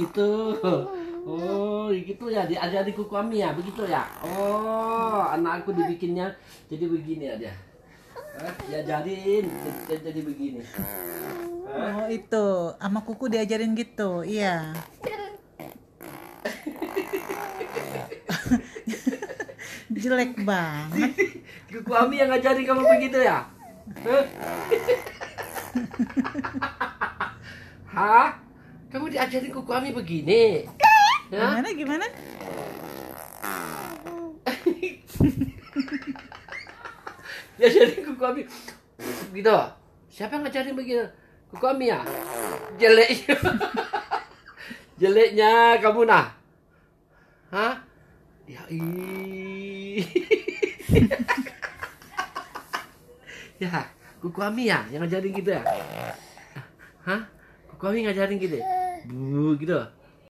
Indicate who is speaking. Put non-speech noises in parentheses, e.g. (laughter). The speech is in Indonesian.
Speaker 1: gitu. Oh, gitu ya. Di kuku kami ya, begitu ya. Oh, anak aku dibikinnya jadi begini aja Ya jadiin jadi begini. Oh,
Speaker 2: itu sama kuku diajarin gitu. Iya. (laughs) Jelek banget. (laughs) Kuku
Speaker 1: Ami yang ngajarin kamu begitu ya? Hah? (laughs)
Speaker 3: Kamu diajarin kuku kami begini. Ya? Gimana gimana? (laughs) diajarin kuku kami
Speaker 4: gitu. Siapa yang ngajarin begini? Kuku kami ya. Jelek. (laughs) Jeleknya kamu nah. Hah? Ya i (laughs) ya,
Speaker 5: kuku kami ya yang ngajarin gitu ya. Hah? Kuku kami ngajarin gitu. Ya? 無だ